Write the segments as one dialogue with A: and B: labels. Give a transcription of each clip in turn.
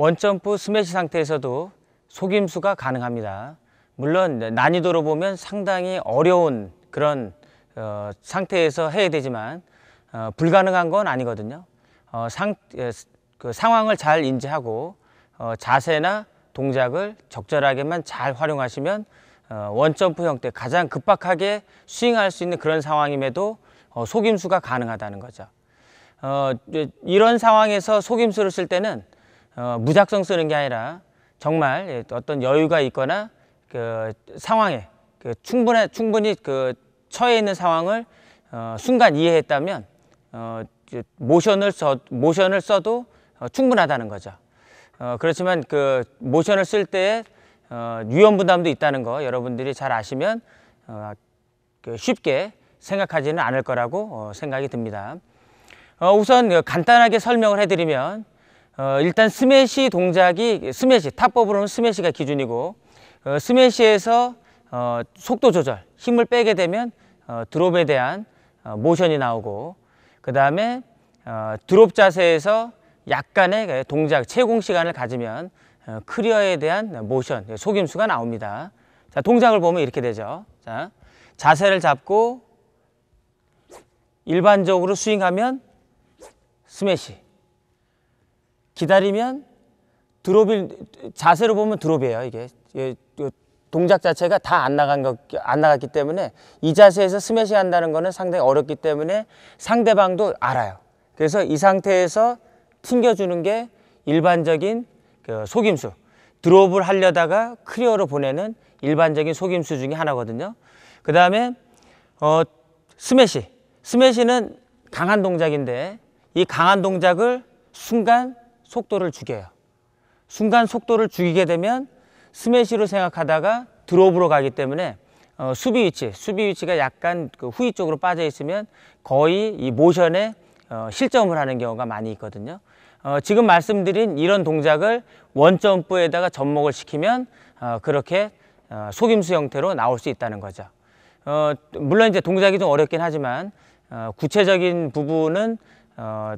A: 원점프 스매시 상태에서도 속임수가 가능합니다. 물론 난이도로 보면 상당히 어려운 그런 어, 상태에서 해야 되지만 어, 불가능한 건 아니거든요. 어, 상, 예, 그 상황을 잘 인지하고 어, 자세나 동작을 적절하게만 잘 활용하시면 어, 원점프 형태 가장 급박하게 스윙할 수 있는 그런 상황임에도 어, 속임수가 가능하다는 거죠. 어, 이런 상황에서 속임수를 쓸 때는 어, 무작정 쓰는 게 아니라 정말 예, 어떤 여유가 있거나 그 상황에 그 충분해, 충분히 그 처해 있는 상황을 어, 순간 이해했다면 어, 모션을 써 모션을 써도 어, 충분하다는 거죠. 어, 그렇지만 그 모션을 쓸 때에 어, 유연 부담도 있다는 거 여러분들이 잘 아시면 어, 그 쉽게 생각하지는 않을 거라고 어, 생각이 듭니다. 어, 우선 그 간단하게 설명을 해드리면 어, 일단 스매시 동작이 스매시 탑법으로는 스매시가 기준이고 어, 스매시에서 어, 속도 조절, 힘을 빼게 되면 어, 드롭에 대한 어, 모션이 나오고 그 다음에 어, 드롭 자세에서 약간의 동작, 채공 시간을 가지면 어, 크리어에 대한 모션, 속임수가 나옵니다. 자, 동작을 보면 이렇게 되죠. 자, 자세를 잡고 일반적으로 스윙하면 스매시 기다리면 드롭일 자세로 보면 드롭이에요. 이게 예, 동작 자체가 다 안 나간 것, 안 나갔기 때문에 이 자세에서 스매시 한다는 거는 상당히 어렵기 때문에 상대방도 알아요. 그래서 이 상태에서 튕겨주는 게 일반적인 그 속임수. 드롭을 하려다가 크리어로 보내는 일반적인 속임수 중에 하나거든요. 그 다음에 어, 스매시. 스매시는 강한 동작인데 이 강한 동작을 순간 속도를 죽여요. 순간 속도를 죽이게 되면 스매시로 생각하다가 드롭으로 가기 때문에 어, 수비 위치, 수비 위치가 약간 그 후위 쪽으로 빠져 있으면 거의 이 모션에 어, 실점을 하는 경우가 많이 있거든요. 어, 지금 말씀드린 이런 동작을 원점프에다가 접목을 시키면 어, 그렇게 어, 속임수 형태로 나올 수 있다는 거죠. 어, 물론 이제 동작이 좀 어렵긴 하지만 어, 구체적인 부분은 어,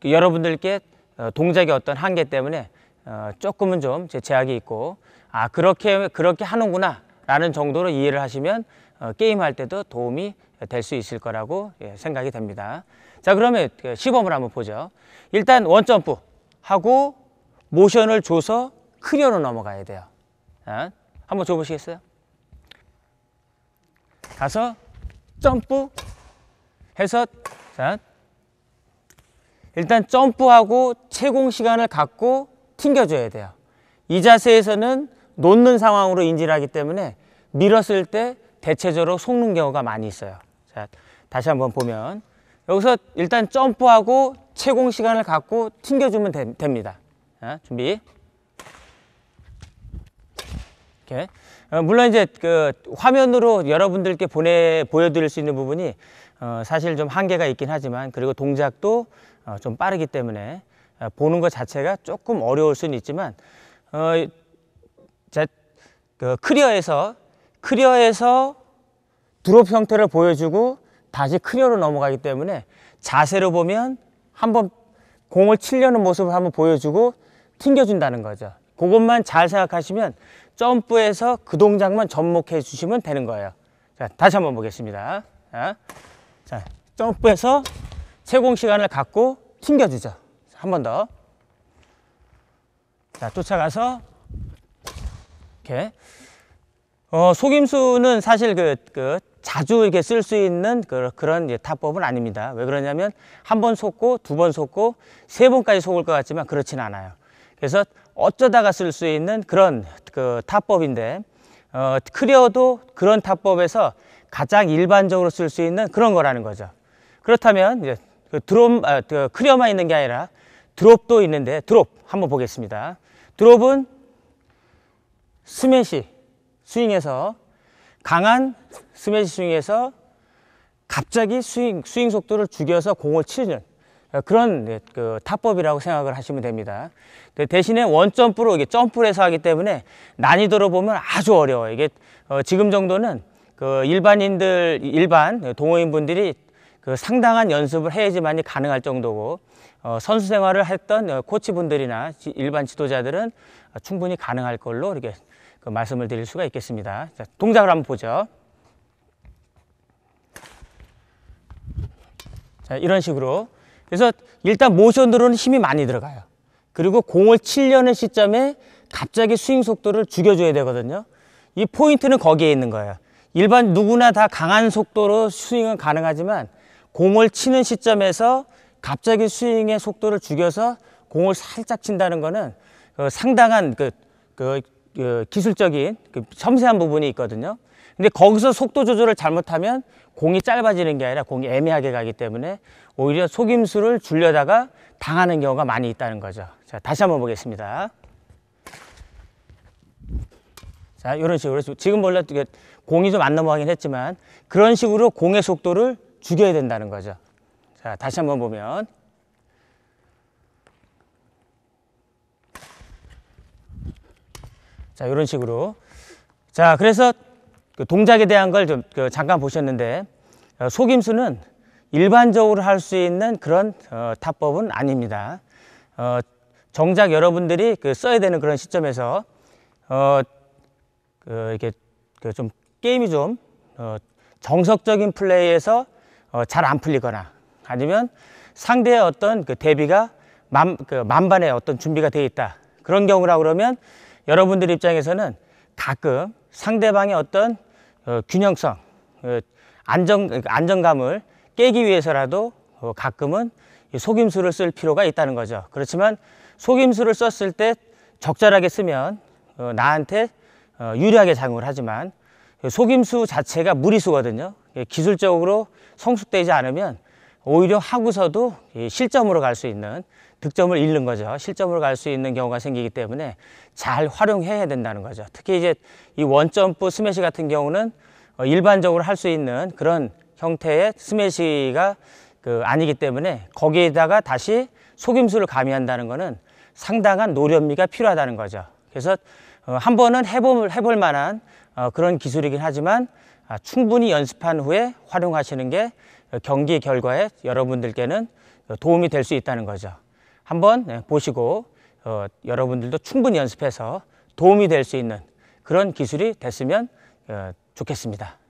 A: 그 여러분들께 어, 동작의 어떤 한계 때문에 어, 조금은 좀 제약이 있고 아 그렇게 그렇게 하는구나 라는 정도로 이해를 하시면 어, 게임할 때도 도움이 될 수 있을 거라고 예, 생각이 됩니다 자 그러면 그 시범을 한번 보죠 일단 원점프 하고 모션을 줘서 크리어로 넘어가야 돼요 한번 줘보시겠어요? 가서 점프 해서 자 일단 점프하고 채공 시간을 갖고 튕겨줘야 돼요. 이 자세에서는 놓는 상황으로 인지를 하기 때문에 밀었을 때 대체적으로 속는 경우가 많이 있어요. 자, 다시 한번 보면 여기서 일단 점프하고 채공 시간을 갖고 튕겨주면 되, 됩니다. 자, 준비. 이렇게. 어, 물론 이제 그 화면으로 여러분들께 보내 보여드릴 수 있는 부분이 어, 사실 좀 한계가 있긴 하지만 그리고 동작도 어, 좀 빠르기 때문에 어, 보는 것 자체가 조금 어려울 수는 있지만 어, 그 크리어에서 크리어에서 드롭 형태를 보여주고 다시 크리어로 넘어가기 때문에 자세로 보면 한번 공을 치려는 모습을 한번 보여주고 튕겨준다는 거죠. 그것만 잘 생각하시면 점프에서 그 동작만 접목해 주시면 되는 거예요. 자, 다시 한번 보겠습니다. 자. 자, 점프해서 채공 시간을 갖고 튕겨주죠. 한 번 더. 자, 쫓아가서 이렇게 어, 속임수는 사실 그, 그 자주 이렇게 쓸 수 있는 그, 그런 예, 타법은 아닙니다. 왜 그러냐면 한 번 속고 두 번 속고 세 번까지 속을 것 같지만 그렇진 않아요. 그래서 어쩌다가 쓸 수 있는 그런 그 타법인데 어, 크리어도 그런 타법에서 가장 일반적으로 쓸 수 있는 그런 거라는 거죠. 그렇다면 이제 그 드롭, 아, 그 크리어만 있는 게 아니라 드롭도 있는데 드롭 한번 보겠습니다. 드롭은 스매시 스윙에서 강한 스매시 스윙에서 갑자기 스윙, 스윙 속도를 죽여서 공을 치는 그런 네, 그 타법이라고 생각을 하시면 됩니다. 대신에 원점프로 이게 점프를 해서 하기 때문에 난이도로 보면 아주 어려워요. 이게 어, 지금 정도는 그 일반인들 일반 동호인분들이 그 상당한 연습을 해야지만이 가능할 정도고 어, 선수 생활을 했던 코치분들이나 일반 지도자들은 충분히 가능할 걸로 이렇게 그 말씀을 드릴 수가 있겠습니다. 자, 동작을 한번 보죠. 자, 이런 식으로. 그래서 일단 모션으로는 힘이 많이 들어가요. 그리고 공을 칠려는 시점에 갑자기 스윙 속도를 죽여줘야 되거든요. 이 포인트는 거기에 있는 거예요. 일반 누구나 다 강한 속도로 스윙은 가능하지만 공을 치는 시점에서 갑자기 스윙의 속도를 죽여서 공을 살짝 친다는 거는 그 상당한 그, 그, 그 기술적인 그 섬세한 부분이 있거든요. 근데 거기서 속도 조절을 잘못하면 공이 짧아지는 게 아니라 공이 애매하게 가기 때문에 오히려 속임수를 줄려다가 당하는 경우가 많이 있다는 거죠. 자, 다시 한번 보겠습니다. 자, 이런 식으로 지금 몰 원래 공이 좀 안 넘어가긴 했지만 그런 식으로 공의 속도를 죽여야 된다는 거죠. 자, 다시 한번 보면 자, 이런 식으로 자, 그래서 그 동작에 대한 걸좀 그 잠깐 보셨는데 어, 속임수는 일반적으로 할 수 있는 그런 어, 타법은 아닙니다. 어, 정작 여러분들이 그 써야 되는 그런 시점에서 어, 그 이렇게 그좀 게임이 좀 어, 정석적인 플레이에서 어, 잘 안 풀리거나 아니면 상대의 어떤 그 대비가 만, 그 만반의 어떤 준비가 되어 있다 그런 경우라 그러면 여러분들 입장에서는 가끔 상대방의 어떤 어, 균형성 어, 안정, 그 안정감을 깨기 위해서라도 어, 가끔은 속임수를 쓸 필요가 있다는 거죠 그렇지만 속임수를 썼을 때 적절하게 쓰면 어, 나한테 어, 유리하게 작용을 하지만 속임수 자체가 무리수거든요. 예, 기술적으로 성숙되지 않으면 오히려 하고서도 예, 실점으로 갈 수 있는 득점을 잃는 거죠. 실점으로 갈 수 있는 경우가 생기기 때문에 잘 활용해야 된다는 거죠. 특히 이제 이 원점프 스매시 같은 경우는 어, 일반적으로 할 수 있는 그런 형태의 스매시가 그 아니기 때문에 거기에다가 다시 속임수를 가미한다는 것은 상당한 노련미가 필요하다는 거죠. 그래서 어, 한 번은 해볼, 해볼 만한 어, 그런 기술이긴 하지만 아, 충분히 연습한 후에 활용하시는 게 경기 결과에 여러분들께는 도움이 될 수 있다는 거죠. 한번 네, 보시고 어, 여러분들도 충분히 연습해서 도움이 될 수 있는 그런 기술이 됐으면 어, 좋겠습니다.